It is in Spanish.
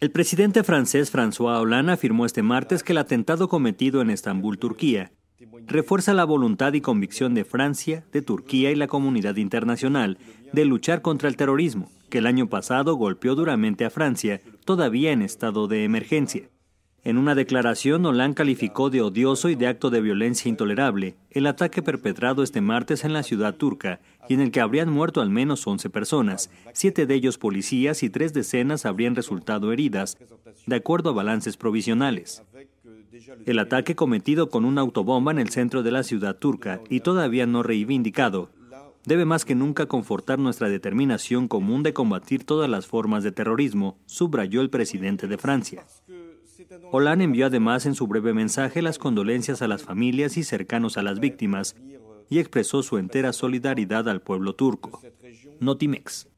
El presidente francés François Hollande afirmó este martes que el atentado cometido en Estambul, Turquía, refuerza la voluntad y convicción de Francia, de Turquía y la comunidad internacional de luchar contra el terrorismo, que el año pasado golpeó duramente a Francia, todavía en estado de emergencia. En una declaración, Hollande calificó de odioso y de acto de violencia intolerable el ataque perpetrado este martes en la ciudad turca y en el que habrían muerto al menos 11 personas, siete de ellos policías y tres decenas habrían resultado heridas, de acuerdo a balances provisionales. El ataque cometido con una autobomba en el centro de la ciudad turca y todavía no reivindicado debe más que nunca confortar nuestra determinación común de combatir todas las formas de terrorismo, subrayó el presidente de Francia. Hollande envió además en su breve mensaje las condolencias a las familias y cercanos a las víctimas y expresó su entera solidaridad al pueblo turco. Notimex.